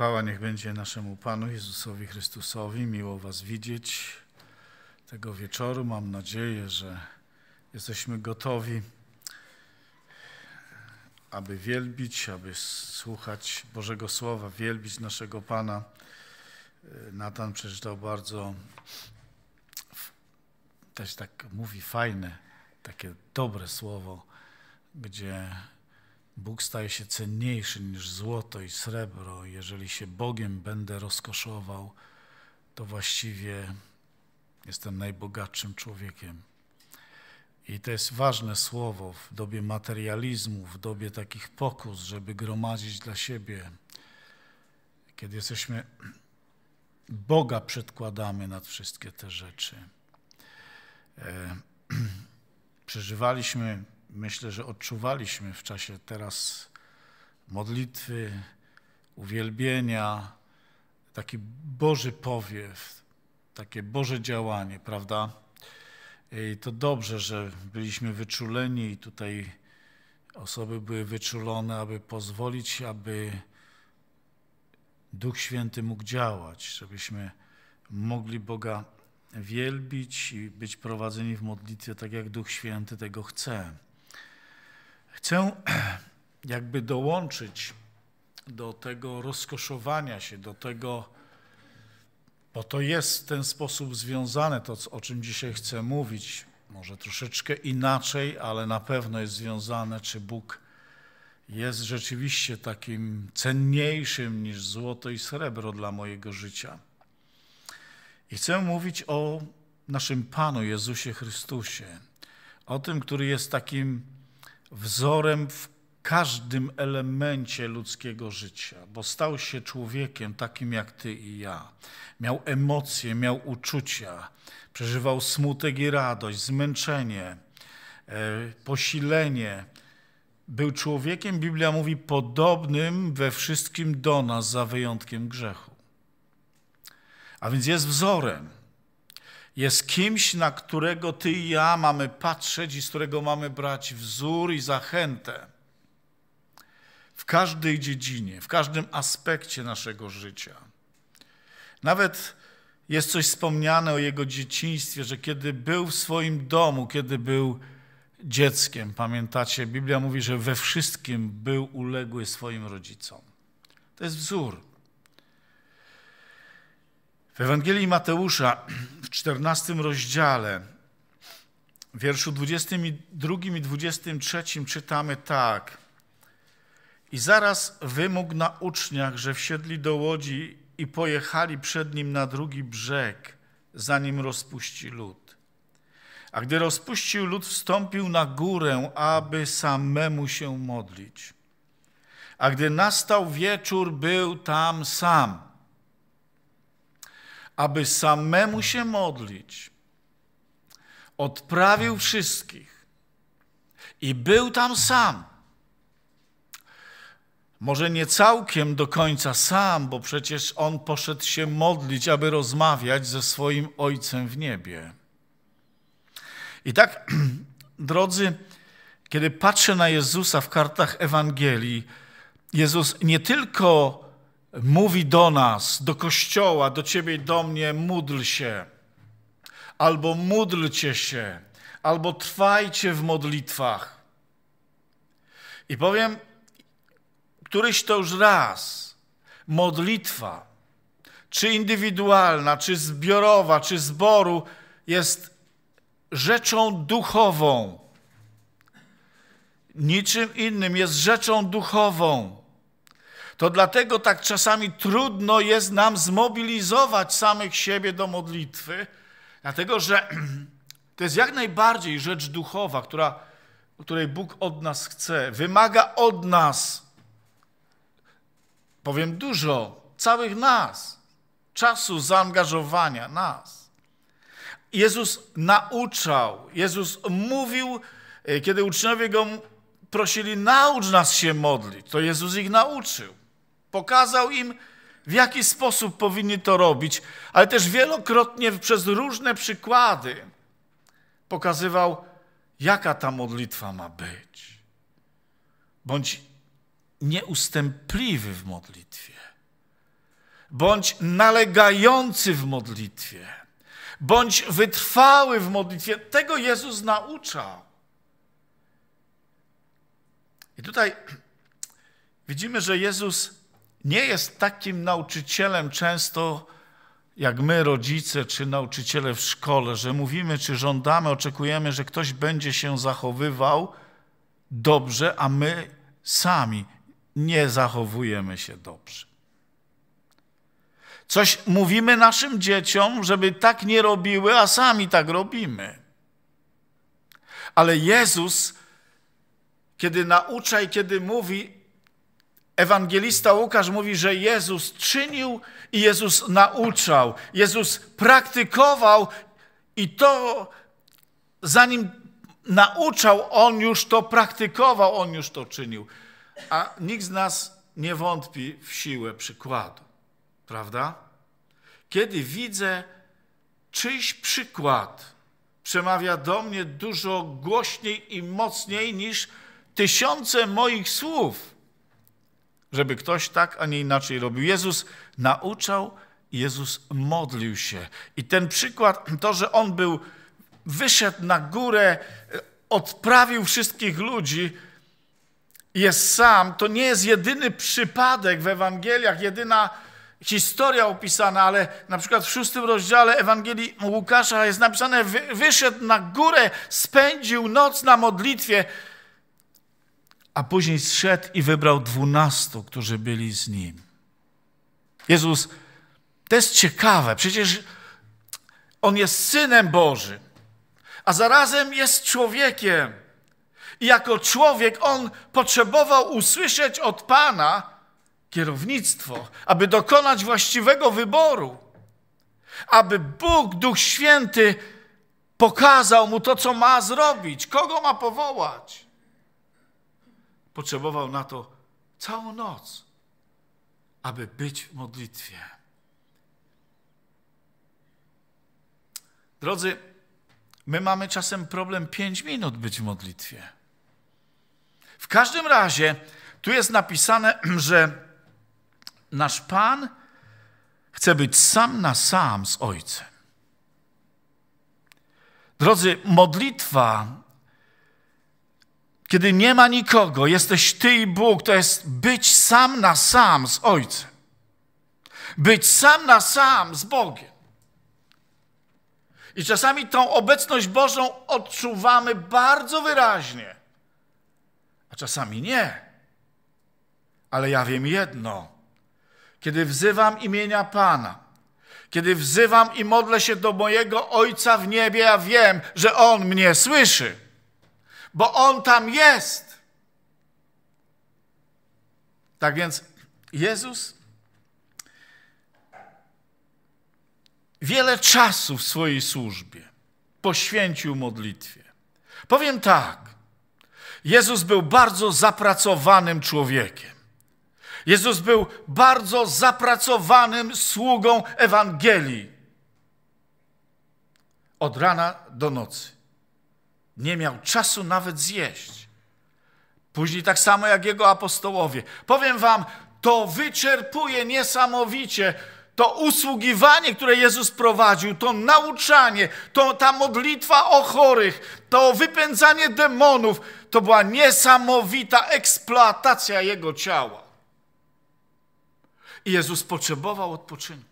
Chwała niech będzie naszemu Panu Jezusowi Chrystusowi. Miło Was widzieć tego wieczoru. Mam nadzieję, że jesteśmy gotowi, aby wielbić, aby słuchać Bożego Słowa, wielbić naszego Pana. Natan przeczytał bardzo, też tak mówi, fajne, takie dobre słowo, gdzie Bóg staje się cenniejszy niż złoto i srebro. Jeżeli się Bogiem będę rozkoszował, to właściwie jestem najbogatszym człowiekiem. I to jest ważne słowo w dobie materializmu, w dobie takich pokus, żeby gromadzić dla siebie. Kiedy jesteśmy, Boga przedkładamy nad wszystkie te rzeczy. E, przeżywaliśmy myślę, że odczuwaliśmy w czasie teraz modlitwy, uwielbienia, taki Boży powiew, takie Boże działanie, prawda? I to dobrze, że byliśmy wyczuleni i tutaj osoby były wyczulone, aby pozwolić, aby Duch Święty mógł działać, żebyśmy mogli Boga wielbić i być prowadzeni w modlitwie tak, jak Duch Święty tego chce. Chcę jakby dołączyć do tego rozkoszowania się, do tego, bo to jest w ten sposób związane, to o czym dzisiaj chcę mówić, może troszeczkę inaczej, ale na pewno jest związane, czy Bóg jest rzeczywiście takim cenniejszym niż złoto i srebro dla mojego życia. I chcę mówić o naszym Panu Jezusie Chrystusie, o tym, który jest takim wzorem w każdym elemencie ludzkiego życia, bo stał się człowiekiem takim jak ty i ja. Miał emocje, miał uczucia, przeżywał smutek i radość, zmęczenie, e, posilenie. Był człowiekiem, Biblia mówi, podobnym we wszystkim do nas, za wyjątkiem grzechu. A więc jest wzorem jest kimś, na którego ty i ja mamy patrzeć i z którego mamy brać wzór i zachętę w każdej dziedzinie, w każdym aspekcie naszego życia. Nawet jest coś wspomniane o jego dzieciństwie, że kiedy był w swoim domu, kiedy był dzieckiem, pamiętacie, Biblia mówi, że we wszystkim był uległy swoim rodzicom. To jest wzór. W Ewangelii Mateusza w 14 rozdziale, w wierszu 22 i 23 czytamy tak. I zaraz wymógł na uczniach, że wsiedli do łodzi i pojechali przed nim na drugi brzeg, zanim rozpuści lud. A gdy rozpuścił lud, wstąpił na górę, aby samemu się modlić. A gdy nastał wieczór, był tam sam – aby samemu się modlić, odprawił wszystkich i był tam sam. Może nie całkiem do końca sam, bo przecież on poszedł się modlić, aby rozmawiać ze swoim Ojcem w niebie. I tak, drodzy, kiedy patrzę na Jezusa w kartach Ewangelii, Jezus nie tylko mówi do nas, do Kościoła, do ciebie i do mnie, módl się, albo módlcie się, albo trwajcie w modlitwach. I powiem, któryś to już raz, modlitwa, czy indywidualna, czy zbiorowa, czy zboru, jest rzeczą duchową. Niczym innym, jest rzeczą duchową. To dlatego tak czasami trudno jest nam zmobilizować samych siebie do modlitwy, dlatego że to jest jak najbardziej rzecz duchowa, która, której Bóg od nas chce. Wymaga od nas, powiem dużo, całych nas, czasu zaangażowania nas. Jezus nauczał, Jezus mówił, kiedy uczniowie go prosili, naucz nas się modlić, to Jezus ich nauczył. Pokazał im, w jaki sposób powinni to robić, ale też wielokrotnie przez różne przykłady pokazywał, jaka ta modlitwa ma być. Bądź nieustępliwy w modlitwie, bądź nalegający w modlitwie, bądź wytrwały w modlitwie. Tego Jezus nauczał. I tutaj widzimy, że Jezus nie jest takim nauczycielem często jak my, rodzice czy nauczyciele w szkole, że mówimy czy żądamy, oczekujemy, że ktoś będzie się zachowywał dobrze, a my sami nie zachowujemy się dobrze. Coś mówimy naszym dzieciom, żeby tak nie robiły, a sami tak robimy. Ale Jezus, kiedy naucza i kiedy mówi, Ewangelista Łukasz mówi, że Jezus czynił i Jezus nauczał. Jezus praktykował i to zanim nauczał, on już to praktykował, on już to czynił. A nikt z nas nie wątpi w siłę przykładu, prawda? Kiedy widzę czyjś przykład, przemawia do mnie dużo głośniej i mocniej niż tysiące moich słów żeby ktoś tak, a nie inaczej robił. Jezus nauczał, Jezus modlił się. I ten przykład, to, że on był, wyszedł na górę, e, odprawił wszystkich ludzi, jest sam, to nie jest jedyny przypadek w Ewangeliach, jedyna historia opisana, ale na przykład w szóstym rozdziale Ewangelii Łukasza jest napisane, wyszedł na górę, spędził noc na modlitwie a później zszedł i wybrał dwunastu, którzy byli z nim. Jezus, to jest ciekawe, przecież on jest synem Bożym, a zarazem jest człowiekiem. I jako człowiek on potrzebował usłyszeć od Pana kierownictwo, aby dokonać właściwego wyboru, aby Bóg, Duch Święty, pokazał mu to, co ma zrobić, kogo ma powołać potrzebował na to całą noc, aby być w modlitwie. Drodzy, my mamy czasem problem 5 minut być w modlitwie. W każdym razie, tu jest napisane, że nasz Pan chce być sam na sam z Ojcem. Drodzy, modlitwa kiedy nie ma nikogo, jesteś Ty i Bóg, to jest być sam na sam z Ojcem. Być sam na sam z Bogiem. I czasami tą obecność Bożą odczuwamy bardzo wyraźnie, a czasami nie. Ale ja wiem jedno: kiedy wzywam imienia Pana, kiedy wzywam i modlę się do mojego Ojca w niebie, ja wiem, że On mnie słyszy bo On tam jest. Tak więc Jezus wiele czasu w swojej służbie poświęcił modlitwie. Powiem tak, Jezus był bardzo zapracowanym człowiekiem. Jezus był bardzo zapracowanym sługą Ewangelii. Od rana do nocy. Nie miał czasu nawet zjeść. Później tak samo jak jego apostołowie. Powiem wam, to wyczerpuje niesamowicie to usługiwanie, które Jezus prowadził, to nauczanie, to ta modlitwa o chorych, to wypędzanie demonów, to była niesamowita eksploatacja jego ciała. I Jezus potrzebował odpoczynku.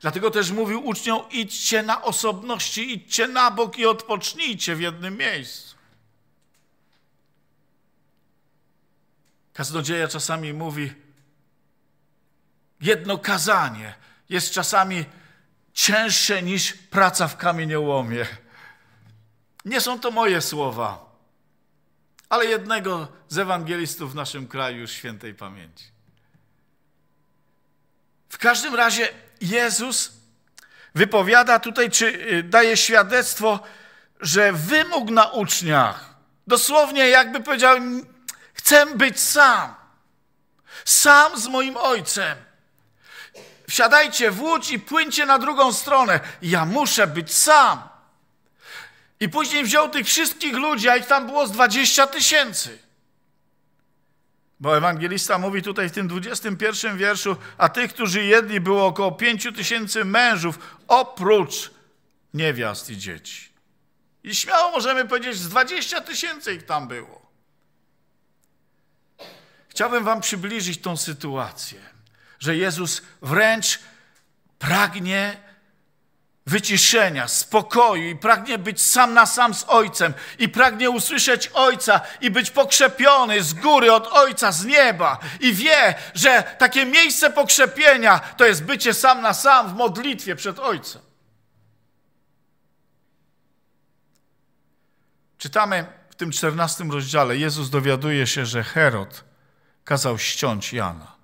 Dlatego też mówił uczniom, idźcie na osobności, idźcie na bok i odpocznijcie w jednym miejscu. Kaznodzieja czasami mówi, jedno kazanie jest czasami cięższe niż praca w kamieniołomie. Nie są to moje słowa, ale jednego z ewangelistów w naszym kraju już świętej pamięci. W każdym razie Jezus wypowiada tutaj, czy y, daje świadectwo, że wymóg na uczniach, dosłownie jakby powiedział, chcę być sam, sam z moim ojcem. Wsiadajcie w łódź i płyńcie na drugą stronę. Ja muszę być sam. I później wziął tych wszystkich ludzi, a ich tam było z 20 tysięcy. Bo ewangelista mówi tutaj w tym 21 wierszu, a tych, którzy jedli, było około 5 tysięcy mężów, oprócz niewiast i dzieci. I śmiało możemy powiedzieć, z 20 tysięcy ich tam było. Chciałbym wam przybliżyć tą sytuację, że Jezus wręcz pragnie wyciszenia, spokoju i pragnie być sam na sam z Ojcem i pragnie usłyszeć Ojca i być pokrzepiony z góry od Ojca, z nieba i wie, że takie miejsce pokrzepienia to jest bycie sam na sam w modlitwie przed Ojcem. Czytamy w tym czternastym rozdziale, Jezus dowiaduje się, że Herod kazał ściąć Jana.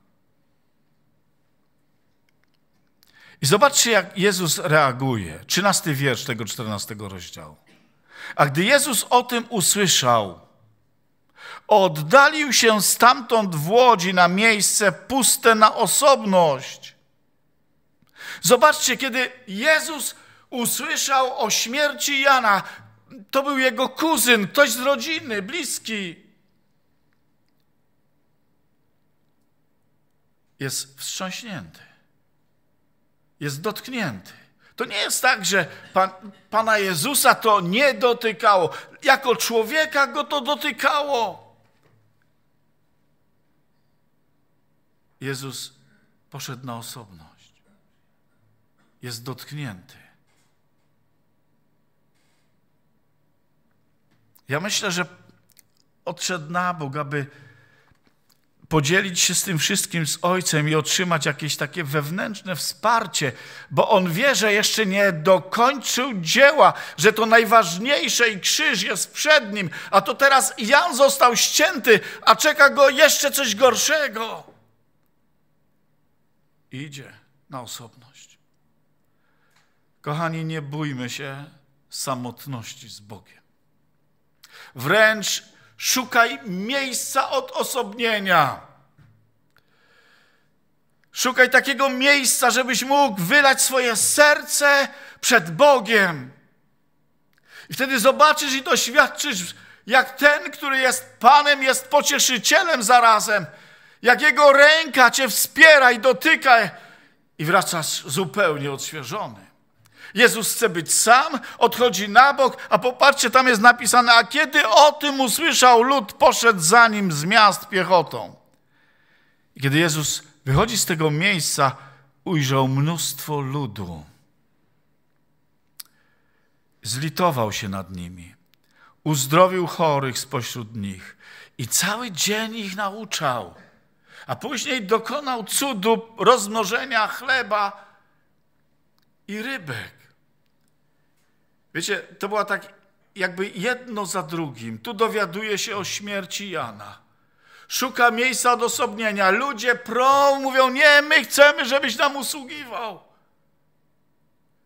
I zobaczcie, jak Jezus reaguje. 13 wiersz tego 14 rozdziału. A gdy Jezus o tym usłyszał, oddalił się stamtąd w łodzi na miejsce puste na osobność. Zobaczcie, kiedy Jezus usłyszał o śmierci Jana, to był jego kuzyn, ktoś z rodziny, bliski. Jest wstrząśnięty jest dotknięty. To nie jest tak, że pan, Pana Jezusa to nie dotykało. Jako człowieka go to dotykało. Jezus poszedł na osobność. Jest dotknięty. Ja myślę, że odszedł na Bóg, aby podzielić się z tym wszystkim z Ojcem i otrzymać jakieś takie wewnętrzne wsparcie, bo on wie, że jeszcze nie dokończył dzieła, że to najważniejsze i krzyż jest przed nim, a to teraz Jan został ścięty, a czeka go jeszcze coś gorszego. idzie na osobność. Kochani, nie bójmy się samotności z Bogiem. Wręcz Szukaj miejsca odosobnienia. Szukaj takiego miejsca, żebyś mógł wylać swoje serce przed Bogiem. I wtedy zobaczysz i doświadczysz, jak ten, który jest Panem, jest pocieszycielem zarazem, jak Jego ręka Cię wspiera i dotyka, i wracasz zupełnie odświeżony. Jezus chce być sam, odchodzi na bok, a popatrzcie, tam jest napisane, a kiedy o tym usłyszał lud, poszedł za nim z miast piechotą. I kiedy Jezus wychodzi z tego miejsca, ujrzał mnóstwo ludu. Zlitował się nad nimi, uzdrowił chorych spośród nich i cały dzień ich nauczał. A później dokonał cudu rozmnożenia chleba i rybek. Wiecie, to była tak jakby jedno za drugim. Tu dowiaduje się o śmierci Jana. Szuka miejsca odosobnienia. Ludzie prą, mówią, nie, my chcemy, żebyś nam usługiwał.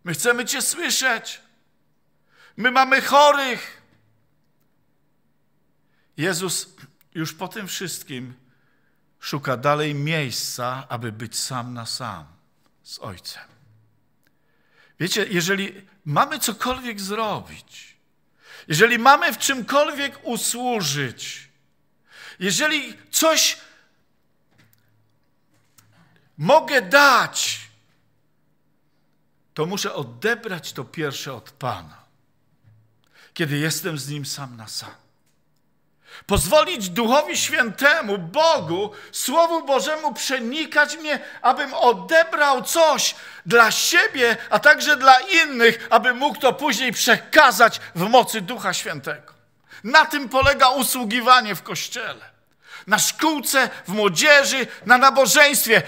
My chcemy Cię słyszeć. My mamy chorych. Jezus już po tym wszystkim szuka dalej miejsca, aby być sam na sam z Ojcem. Wiecie, jeżeli mamy cokolwiek zrobić, jeżeli mamy w czymkolwiek usłużyć, jeżeli coś mogę dać, to muszę odebrać to pierwsze od Pana, kiedy jestem z Nim sam na sam. Pozwolić Duchowi Świętemu, Bogu, Słowu Bożemu przenikać mnie, abym odebrał coś dla siebie, a także dla innych, aby mógł to później przekazać w mocy Ducha Świętego. Na tym polega usługiwanie w kościele. Na szkółce, w młodzieży, na nabożeństwie,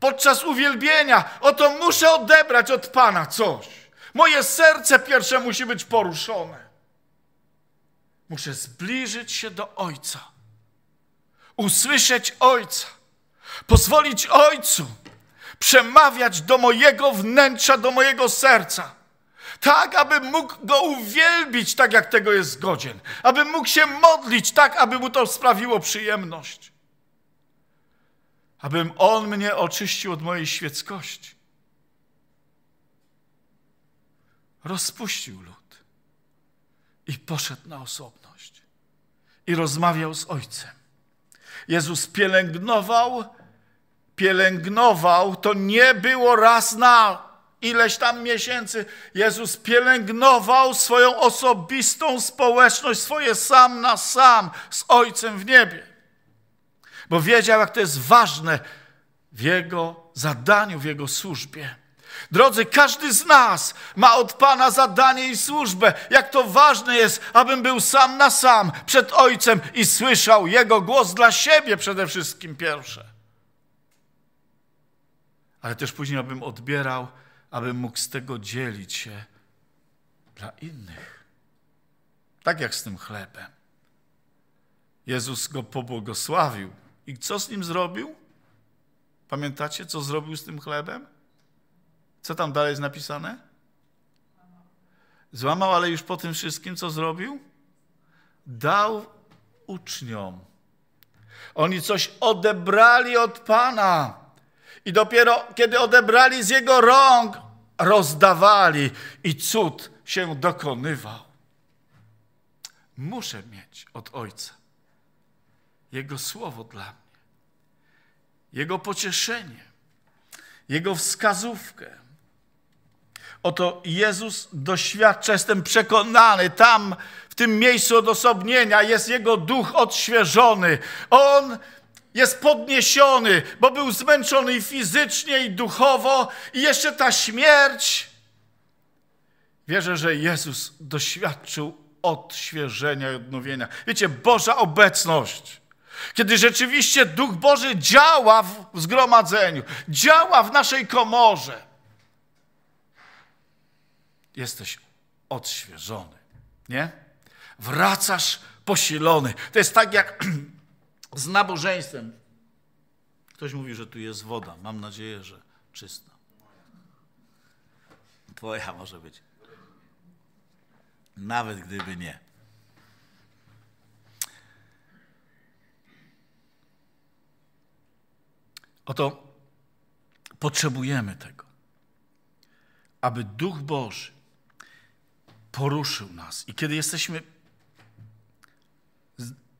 podczas uwielbienia. Oto muszę odebrać od Pana coś. Moje serce pierwsze musi być poruszone. Muszę zbliżyć się do Ojca, usłyszeć Ojca, pozwolić Ojcu przemawiać do mojego wnętrza, do mojego serca. Tak, aby mógł go uwielbić tak, jak tego jest godzien. Aby mógł się modlić tak, aby mu to sprawiło przyjemność. Abym on mnie oczyścił od mojej świeckości. Rozpuścił lud i poszedł na osobność. I rozmawiał z Ojcem. Jezus pielęgnował, pielęgnował, to nie było raz na ileś tam miesięcy. Jezus pielęgnował swoją osobistą społeczność, swoje sam na sam z Ojcem w niebie. Bo wiedział, jak to jest ważne w Jego zadaniu, w Jego służbie. Drodzy, każdy z nas ma od Pana zadanie i służbę. Jak to ważne jest, abym był sam na sam przed Ojcem i słyszał Jego głos dla siebie przede wszystkim pierwsze. Ale też później, abym odbierał, abym mógł z tego dzielić się dla innych. Tak jak z tym chlebem. Jezus go pobłogosławił. I co z nim zrobił? Pamiętacie, co zrobił z tym chlebem? Co tam dalej jest napisane? Złamał, ale już po tym wszystkim, co zrobił? Dał uczniom. Oni coś odebrali od Pana. I dopiero kiedy odebrali z Jego rąk, rozdawali i cud się dokonywał. Muszę mieć od Ojca Jego słowo dla mnie, Jego pocieszenie, Jego wskazówkę Oto Jezus doświadcza, jestem przekonany, tam w tym miejscu odosobnienia jest Jego duch odświeżony. On jest podniesiony, bo był zmęczony i fizycznie, i duchowo, i jeszcze ta śmierć. Wierzę, że Jezus doświadczył odświeżenia i odnowienia. Wiecie, Boża obecność. Kiedy rzeczywiście Duch Boży działa w zgromadzeniu, działa w naszej komorze, jesteś odświeżony. Nie? Wracasz posilony. To jest tak jak z nabożeństwem. Ktoś mówi, że tu jest woda. Mam nadzieję, że czysta. Twoja może być. Nawet gdyby nie. Oto potrzebujemy tego, aby Duch Boży poruszył nas. I kiedy jesteśmy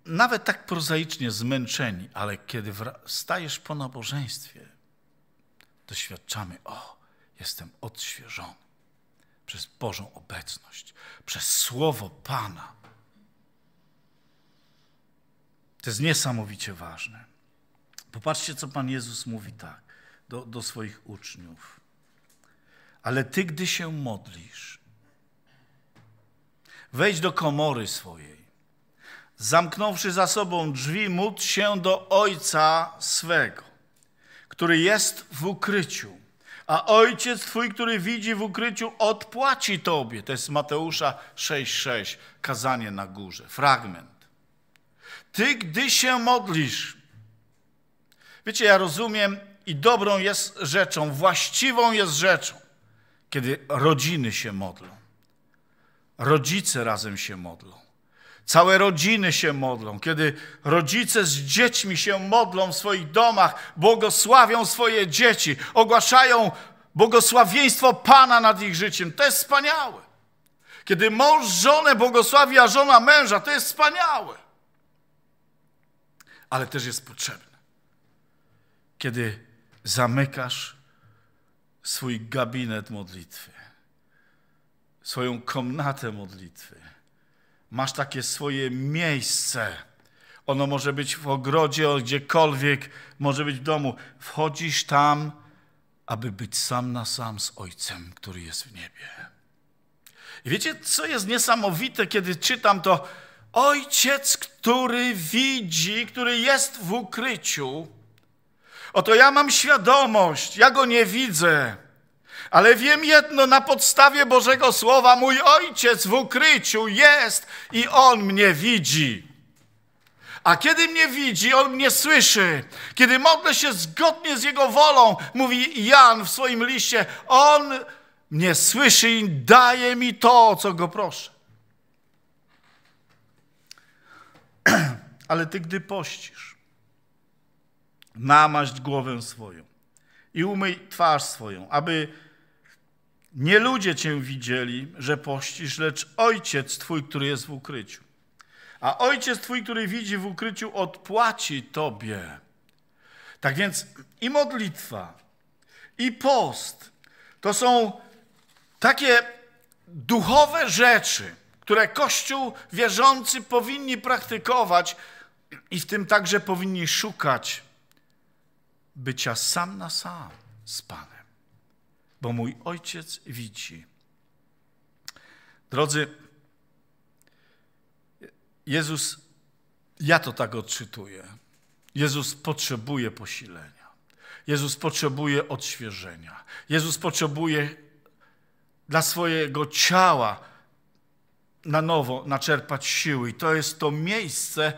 nawet tak prozaicznie zmęczeni, ale kiedy stajesz po nabożeństwie, doświadczamy, o, jestem odświeżony przez Bożą obecność, przez Słowo Pana. To jest niesamowicie ważne. Popatrzcie, co Pan Jezus mówi tak do, do swoich uczniów. Ale ty, gdy się modlisz, Wejdź do komory swojej. Zamknąwszy za sobą drzwi, módl się do Ojca swego, który jest w ukryciu. A Ojciec Twój, który widzi w ukryciu, odpłaci Tobie. To jest Mateusza 6,6, kazanie na górze, fragment. Ty, gdy się modlisz, wiecie, ja rozumiem i dobrą jest rzeczą, właściwą jest rzeczą, kiedy rodziny się modlą rodzice razem się modlą. Całe rodziny się modlą, kiedy rodzice z dziećmi się modlą w swoich domach, błogosławią swoje dzieci, ogłaszają błogosławieństwo Pana nad ich życiem. To jest wspaniałe. Kiedy mąż żonę błogosławi, a żona męża, to jest wspaniałe. Ale też jest potrzebne. Kiedy zamykasz swój gabinet modlitwy swoją komnatę modlitwy. Masz takie swoje miejsce. Ono może być w ogrodzie, gdziekolwiek, może być w domu. Wchodzisz tam, aby być sam na sam z Ojcem, który jest w niebie. I wiecie, co jest niesamowite, kiedy czytam to? Ojciec, który widzi, który jest w ukryciu. Oto ja mam świadomość, ja go nie widzę ale wiem jedno, na podstawie Bożego Słowa mój Ojciec w ukryciu jest i On mnie widzi. A kiedy mnie widzi, On mnie słyszy. Kiedy modlę się zgodnie z Jego wolą, mówi Jan w swoim liście, On mnie słyszy i daje mi to, o co Go proszę. Ale Ty, gdy pościsz, namaść głowę swoją i umyj twarz swoją, aby nie ludzie cię widzieli, że pościsz, lecz ojciec twój, który jest w ukryciu. A ojciec twój, który widzi w ukryciu, odpłaci tobie. Tak więc i modlitwa, i post to są takie duchowe rzeczy, które Kościół wierzący powinni praktykować i w tym także powinni szukać bycia sam na sam z Panem bo mój ojciec widzi. Drodzy, Jezus, ja to tak odczytuję. Jezus potrzebuje posilenia. Jezus potrzebuje odświeżenia. Jezus potrzebuje dla swojego ciała na nowo naczerpać siły. I to jest to miejsce,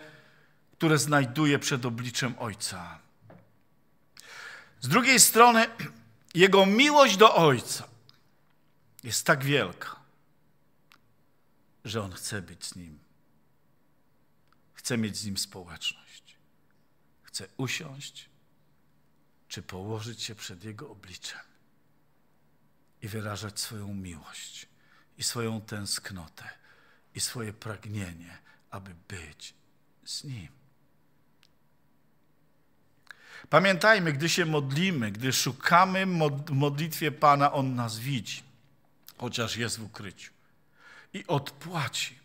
które znajduje przed obliczem Ojca. Z drugiej strony, Jego miłość do Ojca jest tak wielka, że On chce być z Nim. Chce mieć z Nim społeczność. Chce usiąść czy położyć się przed Jego obliczem i wyrażać swoją miłość i swoją tęsknotę i swoje pragnienie, aby być z Nim. Pamiętajmy, gdy się modlimy, gdy szukamy w modlitwie Pana, On nas widzi, chociaż jest w ukryciu. I odpłaci.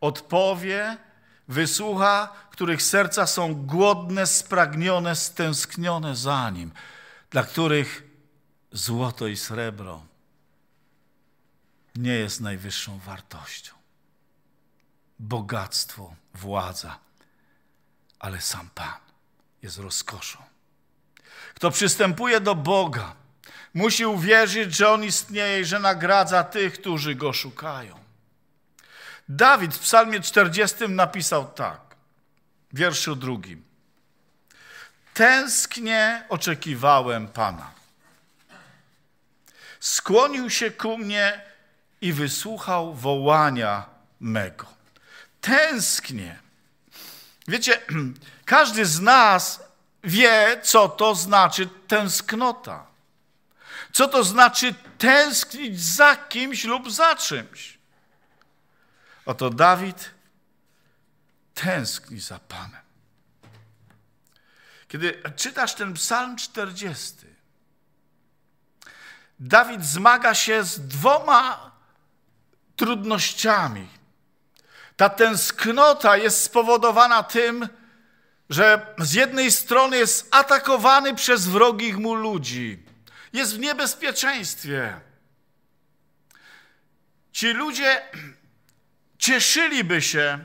Odpowie, wysłucha, których serca są głodne, spragnione, stęsknione za Nim, dla których złoto i srebro nie jest najwyższą wartością. Bogactwo, władza, ale sam Pan jest rozkoszą. Kto przystępuje do Boga, musi uwierzyć, że On istnieje i że nagradza tych, którzy Go szukają. Dawid w psalmie 40 napisał tak, w wierszu drugim. Tęsknie oczekiwałem Pana. Skłonił się ku mnie i wysłuchał wołania mego. Tęsknie”. Wiecie, każdy z nas wie, co to znaczy tęsknota. Co to znaczy tęsknić za kimś lub za czymś. Oto Dawid tęskni za Panem. Kiedy czytasz ten psalm 40, Dawid zmaga się z dwoma trudnościami. Ta tęsknota jest spowodowana tym, że z jednej strony jest atakowany przez wrogich mu ludzi, jest w niebezpieczeństwie. Ci ludzie cieszyliby się,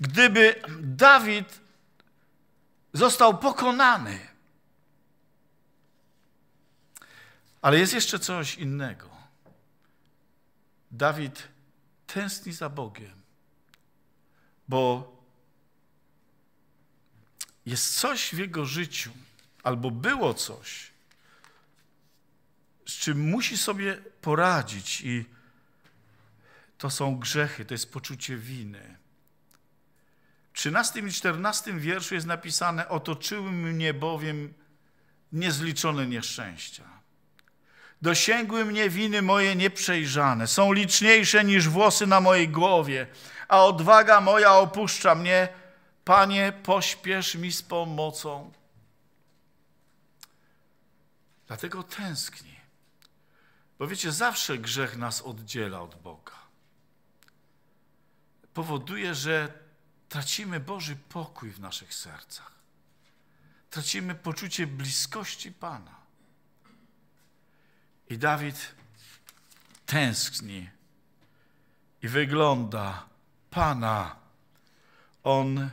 gdyby Dawid został pokonany. Ale jest jeszcze coś innego. Dawid tęskni za Bogiem, bo jest coś w jego życiu, albo było coś, z czym musi sobie poradzić, i to są grzechy, to jest poczucie winy. W 13 i 14 wierszu jest napisane: Otoczyły mnie bowiem niezliczone nieszczęścia. Dosięgły mnie winy moje nieprzejrzane, są liczniejsze niż włosy na mojej głowie, a odwaga moja opuszcza mnie Panie, pośpiesz mi z pomocą. Dlatego tęskni. Bo wiecie, zawsze grzech nas oddziela od Boga. Powoduje, że tracimy Boży pokój w naszych sercach. Tracimy poczucie bliskości Pana. I Dawid tęskni i wygląda Pana. On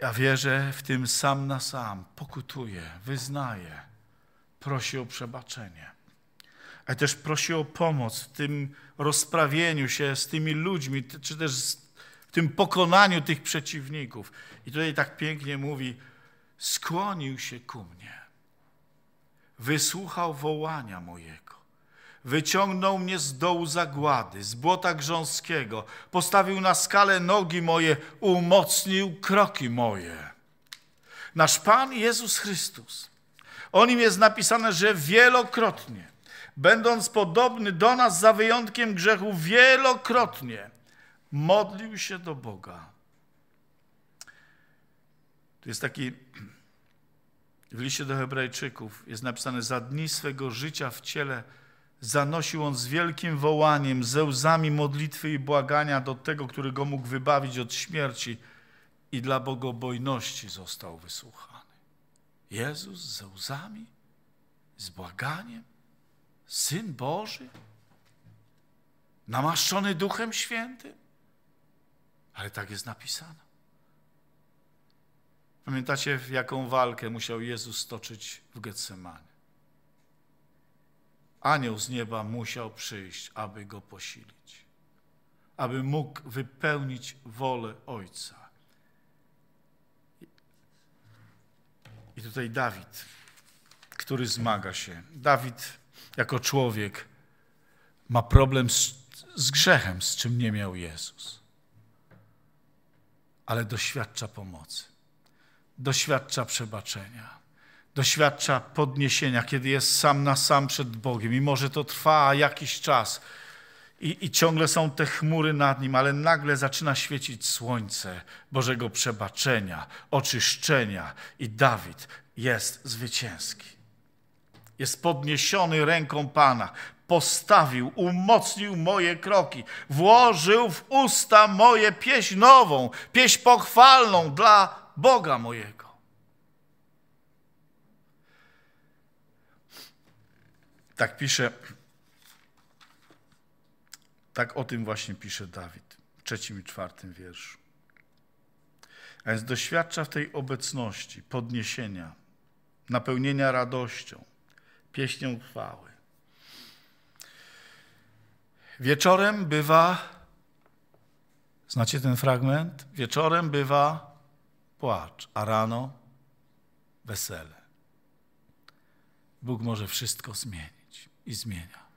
ja wierzę w tym sam na sam, pokutuje, wyznaje, prosi o przebaczenie. Ale też prosi o pomoc w tym rozprawieniu się z tymi ludźmi, czy też w tym pokonaniu tych przeciwników. I tutaj tak pięknie mówi, skłonił się ku mnie, wysłuchał wołania mojego Wyciągnął mnie z dołu zagłady, z błota grząskiego. Postawił na skale nogi moje, umocnił kroki moje. Nasz Pan Jezus Chrystus. O nim jest napisane, że wielokrotnie, będąc podobny do nas za wyjątkiem grzechu, wielokrotnie modlił się do Boga. To jest taki w liście do Hebrajczyków jest napisane: Za dni swego życia w ciele zanosił on z wielkim wołaniem, ze łzami modlitwy i błagania do tego, który go mógł wybawić od śmierci i dla bogobojności został wysłuchany. Jezus ze łzami, z błaganiem, Syn Boży, namaszczony Duchem Świętym. Ale tak jest napisane. Pamiętacie, jaką walkę musiał Jezus stoczyć w Getsemanie? anioł z nieba musiał przyjść, aby go posilić, aby mógł wypełnić wolę Ojca. I tutaj Dawid, który zmaga się. Dawid jako człowiek ma problem z, z grzechem, z czym nie miał Jezus. Ale doświadcza pomocy, doświadcza przebaczenia doświadcza podniesienia, kiedy jest sam na sam przed Bogiem i może to trwa jakiś czas i, i ciągle są te chmury nad nim, ale nagle zaczyna świecić słońce Bożego przebaczenia, oczyszczenia i Dawid jest zwycięski. Jest podniesiony ręką Pana, postawił, umocnił moje kroki, włożył w usta moje pieśń nową, pieśń pochwalną dla Boga mojego. Tak pisze, tak o tym właśnie pisze Dawid w trzecim i czwartym wierszu. A więc doświadcza w tej obecności podniesienia, napełnienia radością, pieśnią chwały. Wieczorem bywa, znacie ten fragment? Wieczorem bywa płacz, a rano wesele. Bóg może wszystko zmienić i zmienia.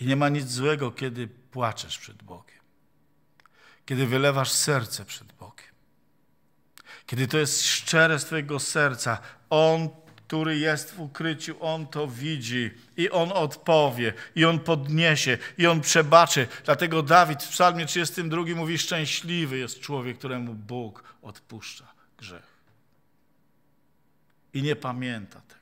I nie ma nic złego, kiedy płaczesz przed Bogiem, kiedy wylewasz serce przed Bogiem, kiedy to jest szczere z Twojego serca. On, który jest w ukryciu, On to widzi i On odpowie, i On podniesie, i On przebaczy. Dlatego Dawid w psalmie 32 mówi, szczęśliwy jest człowiek, któremu Bóg odpuszcza grzech. I nie pamięta tego.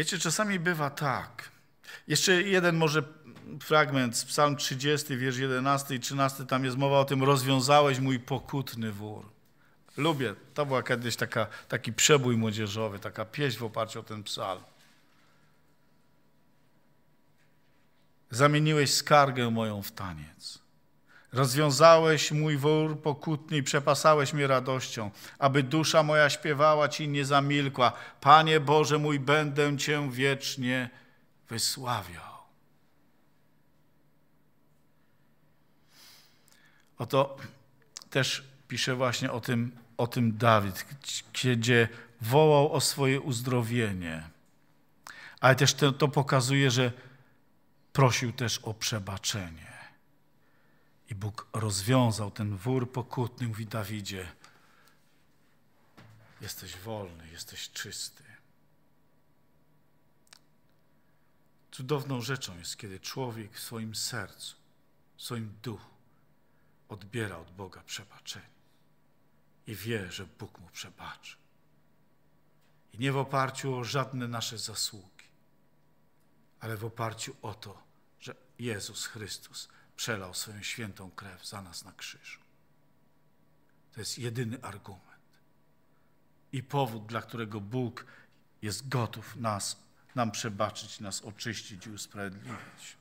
Wiecie, czasami bywa tak. Jeszcze jeden może fragment z Psalm 30, wiersz 11 i 13, tam jest mowa o tym, rozwiązałeś mój pokutny wór. Lubię, to była kiedyś taka, taki przebój młodzieżowy, taka pieśń w oparciu o ten psalm. Zamieniłeś skargę moją w taniec. Rozwiązałeś mój wór pokutny i przepasałeś mnie radością, aby dusza moja śpiewała Ci nie zamilkła. Panie Boże mój, będę Cię wiecznie wysławiał. Oto też pisze właśnie o tym, o tym Dawid, gdzie wołał o swoje uzdrowienie. Ale też to, to pokazuje, że prosił też o przebaczenie. I Bóg rozwiązał ten wór pokutny, mówi Dawidzie, jesteś wolny, jesteś czysty. Cudowną rzeczą jest, kiedy człowiek w swoim sercu, w swoim duchu odbiera od Boga przebaczenie i wie, że Bóg mu przebaczy. I nie w oparciu o żadne nasze zasługi, ale w oparciu o to, że Jezus Chrystus przelał swoją świętą krew za nas na krzyżu. To jest jedyny argument i powód, dla którego Bóg jest gotów nas, nam przebaczyć, nas oczyścić i usprawiedliwić.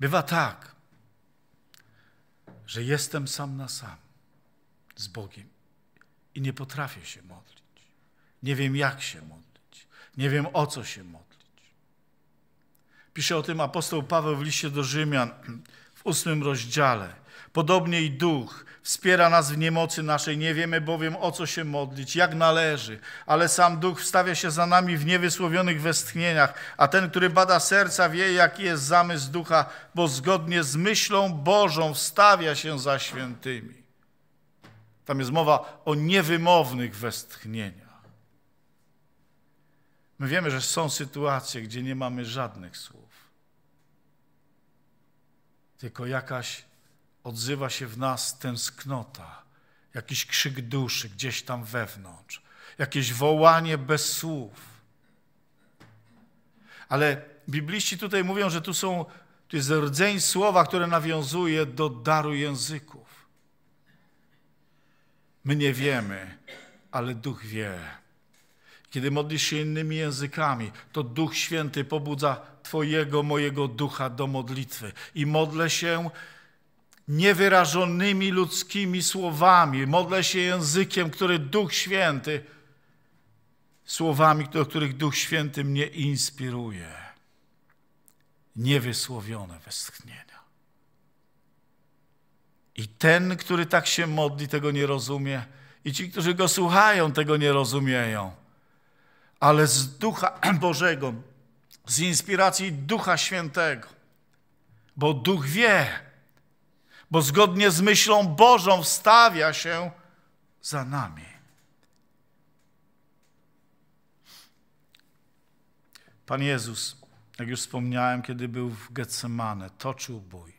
Bywa tak, że jestem sam na sam z Bogiem i nie potrafię się modlić. Nie wiem, jak się modlić. Nie wiem, o co się modlić. Pisze o tym apostoł Paweł w liście do Rzymian w ósmym rozdziale. Podobnie i duch wspiera nas w niemocy naszej, nie wiemy bowiem o co się modlić, jak należy, ale sam duch wstawia się za nami w niewysłowionych westchnieniach, a ten, który bada serca, wie, jaki jest zamysł ducha, bo zgodnie z myślą Bożą wstawia się za świętymi. Tam jest mowa o niewymownych westchnieniach. My wiemy, że są sytuacje, gdzie nie mamy żadnych słów. Tylko jakaś odzywa się w nas tęsknota, jakiś krzyk duszy gdzieś tam wewnątrz, jakieś wołanie bez słów. Ale bibliści tutaj mówią, że tu są to jest rdzeń słowa, które nawiązuje do daru języków. My nie wiemy, ale Duch wie kiedy modlisz się innymi językami, to Duch Święty pobudza Twojego, mojego ducha do modlitwy. I modlę się niewyrażonymi ludzkimi słowami, modlę się językiem, który Duch Święty, słowami, do których Duch Święty mnie inspiruje. Niewysłowione westchnienia. I ten, który tak się modli, tego nie rozumie, i ci, którzy go słuchają, tego nie rozumieją ale z Ducha Bożego, z inspiracji Ducha Świętego. Bo Duch wie, bo zgodnie z myślą Bożą wstawia się za nami. Pan Jezus, jak już wspomniałem, kiedy był w Getsemane, toczył bój.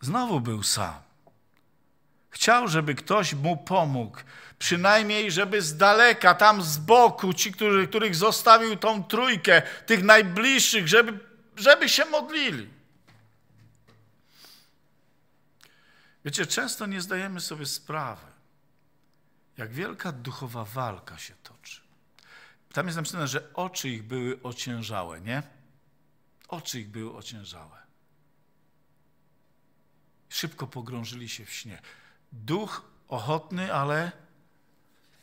Znowu był sam. Chciał, żeby ktoś mu pomógł. Przynajmniej, żeby z daleka, tam z boku, ci, którzy, których zostawił tą trójkę, tych najbliższych, żeby, żeby się modlili. Wiecie, często nie zdajemy sobie sprawy, jak wielka duchowa walka się toczy. Tam jest napisane, że oczy ich były ociężałe, nie? Oczy ich były ociężałe. Szybko pogrążyli się w śnie duch ochotny, ale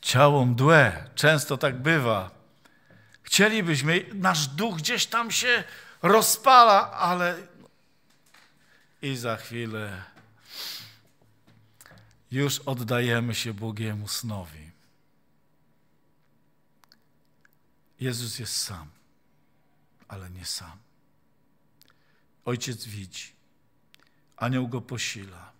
ciało mdłe. Często tak bywa. Chcielibyśmy, nasz duch gdzieś tam się rozpala, ale i za chwilę już oddajemy się Bogiemu snowi. Jezus jest sam, ale nie sam. Ojciec widzi, anioł go posila.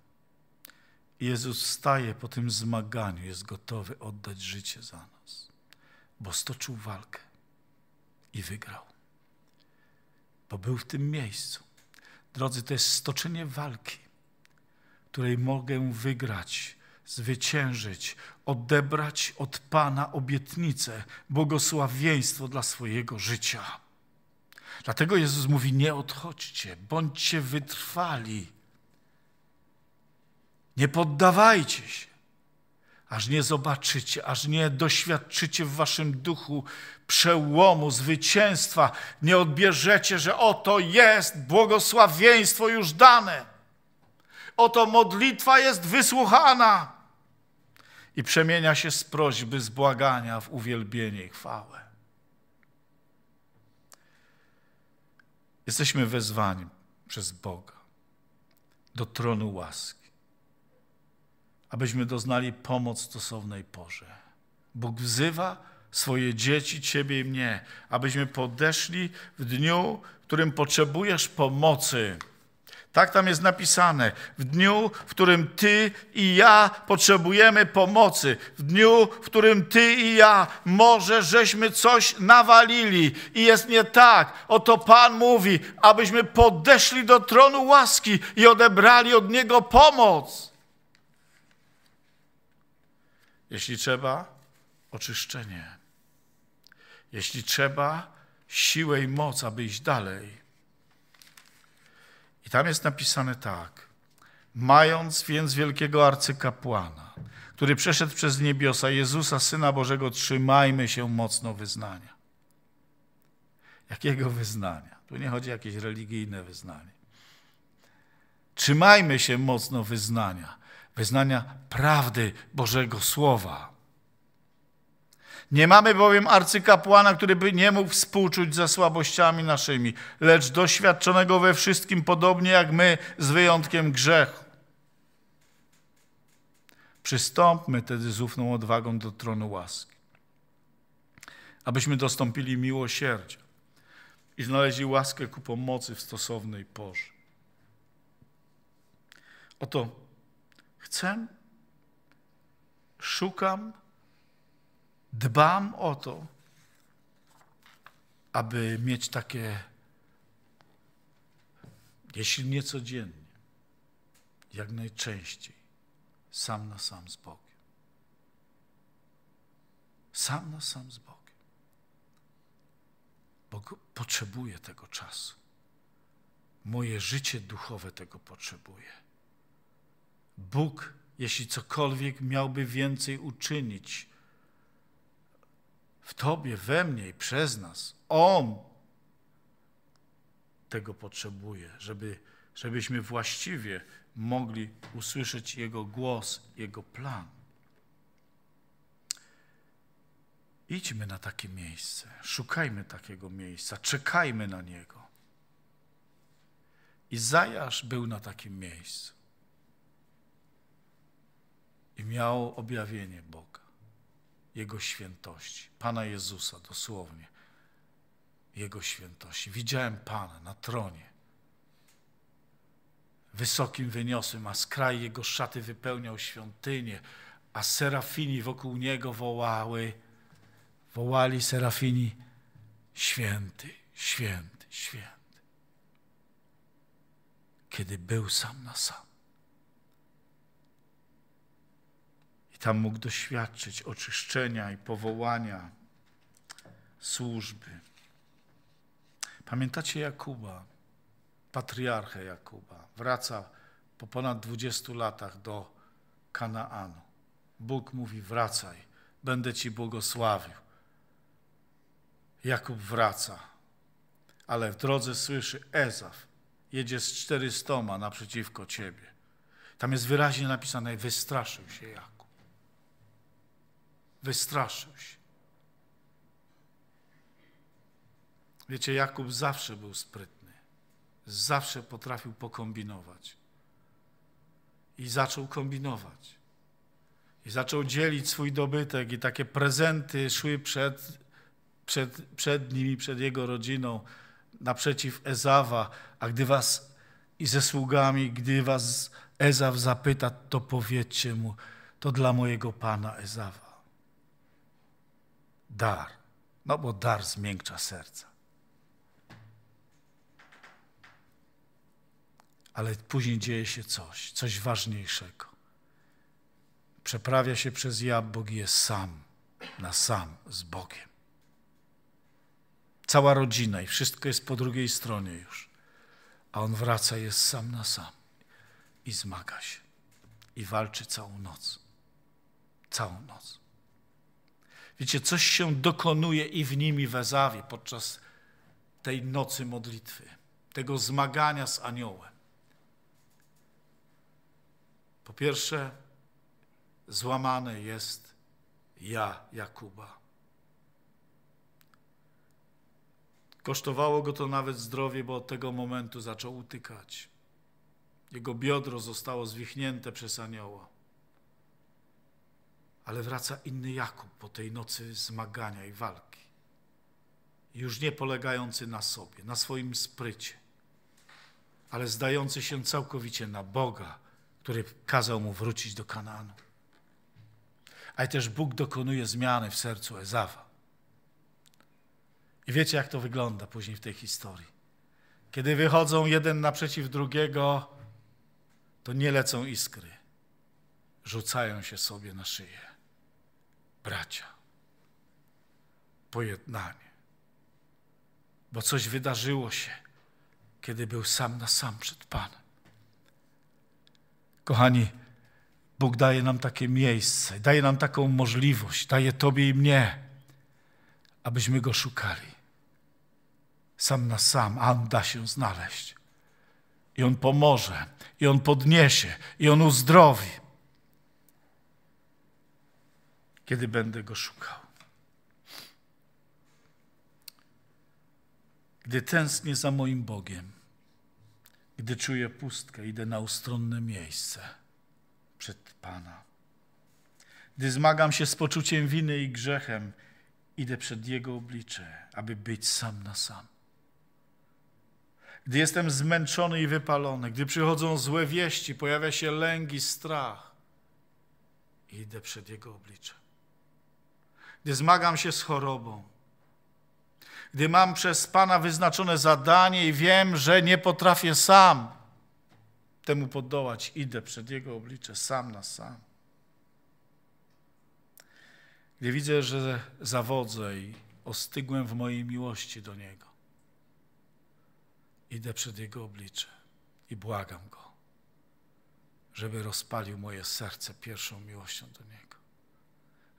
Jezus staje po tym zmaganiu, jest gotowy oddać życie za nas, bo stoczył walkę i wygrał, bo był w tym miejscu. Drodzy, to jest stoczenie walki, której mogę wygrać, zwyciężyć, odebrać od Pana obietnicę, błogosławieństwo dla swojego życia. Dlatego Jezus mówi: Nie odchodźcie, bądźcie wytrwali nie poddawajcie się, aż nie zobaczycie, aż nie doświadczycie w waszym duchu przełomu, zwycięstwa. Nie odbierzecie, że oto jest błogosławieństwo już dane. Oto modlitwa jest wysłuchana i przemienia się z prośby, z błagania w uwielbienie i chwałę. Jesteśmy wezwani przez Boga do tronu łaski abyśmy doznali pomoc stosownej porze. Bóg wzywa swoje dzieci, ciebie i mnie, abyśmy podeszli w dniu, w którym potrzebujesz pomocy. Tak tam jest napisane. W dniu, w którym ty i ja potrzebujemy pomocy, w dniu, w którym ty i ja może żeśmy coś nawalili i jest nie tak. Oto Pan mówi, abyśmy podeszli do tronu łaski i odebrali od niego pomoc. Jeśli trzeba, oczyszczenie. Jeśli trzeba, siłę i moc, aby iść dalej. I tam jest napisane tak. Mając więc wielkiego arcykapłana, który przeszedł przez niebiosa, Jezusa, Syna Bożego, trzymajmy się mocno wyznania. Jakiego wyznania? Tu nie chodzi o jakieś religijne wyznanie. Trzymajmy się mocno wyznania wyznania prawdy Bożego Słowa. Nie mamy bowiem arcykapłana, który by nie mógł współczuć za słabościami naszymi, lecz doświadczonego we wszystkim podobnie jak my, z wyjątkiem grzechu. Przystąpmy tedy z ufną odwagą do tronu łaski, abyśmy dostąpili miłosierdzia i znaleźli łaskę ku pomocy w stosownej porze. Oto Chcę, szukam, dbam o to, aby mieć takie, jeśli nie codziennie, jak najczęściej, sam na sam z Bogiem. Sam na sam z Bogiem. Bo potrzebuję tego czasu. Moje życie duchowe tego potrzebuje. Bóg, jeśli cokolwiek miałby więcej uczynić w Tobie, we mnie i przez nas, On tego potrzebuje, żeby, żebyśmy właściwie mogli usłyszeć Jego głos, Jego plan. Idźmy na takie miejsce, szukajmy takiego miejsca, czekajmy na Niego. Izajasz był na takim miejscu i miał objawienie Boga, Jego świętości, Pana Jezusa dosłownie, Jego świętości. Widziałem Pana na tronie, wysokim wyniosłym, a skraj Jego szaty wypełniał świątynię, a serafini wokół Niego wołały, wołali serafini, święty, święty, święty. Kiedy był sam na sam Tam mógł doświadczyć oczyszczenia i powołania służby. Pamiętacie Jakuba, patriarchę Jakuba. Wraca po ponad 20 latach do Kanaanu. Bóg mówi: Wracaj, będę ci błogosławił. Jakub wraca, ale w drodze słyszy Ezaf, jedzie z czterystoma naprzeciwko ciebie. Tam jest wyraźnie napisane, wystraszył się Jakub. Wystraszył się. Wiecie, Jakub zawsze był sprytny. Zawsze potrafił pokombinować. I zaczął kombinować. I zaczął dzielić swój dobytek, i takie prezenty szły przed, przed, przed nim i przed jego rodziną naprzeciw Ezawa. A gdy was i ze sługami, gdy was Ezaw zapyta, to powiedzcie mu, to dla mojego pana Ezawa dar, no bo dar zmiękcza serca. Ale później dzieje się coś, coś ważniejszego. Przeprawia się przez ja, Bóg jest sam, na sam z Bogiem. Cała rodzina i wszystko jest po drugiej stronie już. A on wraca, jest sam na sam i zmaga się. I walczy całą noc. Całą noc. Wiecie, coś się dokonuje i w nimi w Ezawie podczas tej nocy modlitwy, tego zmagania z aniołem. Po pierwsze, złamane jest ja Jakuba. Kosztowało go to nawet zdrowie, bo od tego momentu zaczął utykać. Jego biodro zostało zwichnięte przez anioła. Ale wraca inny Jakub po tej nocy zmagania i walki. Już nie polegający na sobie, na swoim sprycie, ale zdający się całkowicie na Boga, który kazał mu wrócić do Kanaanu. Ale też Bóg dokonuje zmiany w sercu Ezawa. I wiecie, jak to wygląda później w tej historii. Kiedy wychodzą jeden naprzeciw drugiego, to nie lecą iskry, rzucają się sobie na szyję bracia. Pojednanie. Bo coś wydarzyło się, kiedy był sam na sam przed Panem. Kochani, Bóg daje nam takie miejsce, daje nam taką możliwość, daje Tobie i mnie, abyśmy Go szukali. Sam na sam, a On da się znaleźć. I On pomoże, i On podniesie, i On uzdrowi. kiedy będę go szukał. Gdy tęsknię za moim Bogiem, gdy czuję pustkę, idę na ustronne miejsce przed Pana. Gdy zmagam się z poczuciem winy i grzechem, idę przed Jego oblicze, aby być sam na sam. Gdy jestem zmęczony i wypalony, gdy przychodzą złe wieści, pojawia się lęk i strach, idę przed Jego oblicze gdy zmagam się z chorobą, gdy mam przez Pana wyznaczone zadanie i wiem, że nie potrafię sam temu poddołać, idę przed Jego oblicze sam na sam. Gdy widzę, że zawodzę i ostygłem w mojej miłości do Niego, idę przed Jego oblicze i błagam Go, żeby rozpalił moje serce pierwszą miłością do Niego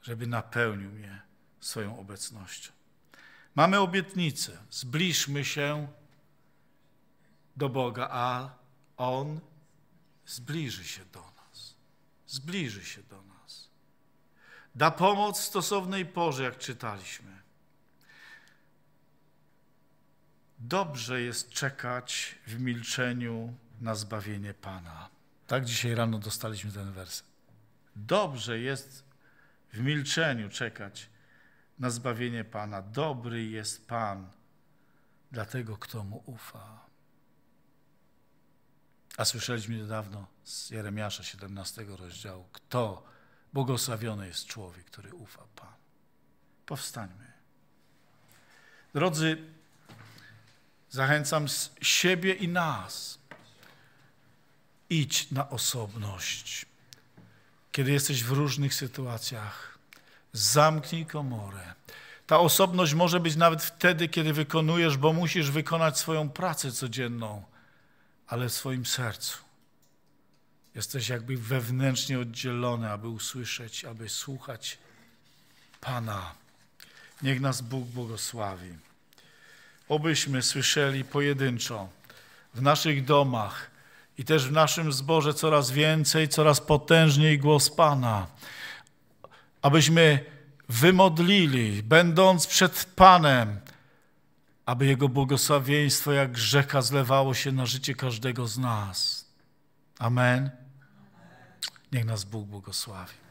żeby napełnił mnie swoją obecnością. Mamy obietnicę. Zbliżmy się do Boga, a On zbliży się do nas. Zbliży się do nas. Da pomoc w stosownej porze, jak czytaliśmy. Dobrze jest czekać w milczeniu na zbawienie Pana. Tak dzisiaj rano dostaliśmy ten werset. Dobrze jest w milczeniu czekać na zbawienie Pana. Dobry jest Pan dla tego, kto mu ufa. A słyszeliśmy niedawno z Jeremiasza 17 rozdziału, kto błogosławiony jest człowiek, który ufa Pan. Powstańmy. Drodzy, zachęcam siebie i nas. Idź na osobność kiedy jesteś w różnych sytuacjach. Zamknij komorę. Ta osobność może być nawet wtedy, kiedy wykonujesz, bo musisz wykonać swoją pracę codzienną, ale w swoim sercu. Jesteś jakby wewnętrznie oddzielony, aby usłyszeć, aby słuchać Pana. Niech nas Bóg błogosławi. Obyśmy słyszeli pojedynczo w naszych domach, i też w naszym zborze coraz więcej, coraz potężniej głos Pana, abyśmy wymodlili, będąc przed Panem, aby Jego błogosławieństwo jak rzeka zlewało się na życie każdego z nas. Amen. Niech nas Bóg błogosławi.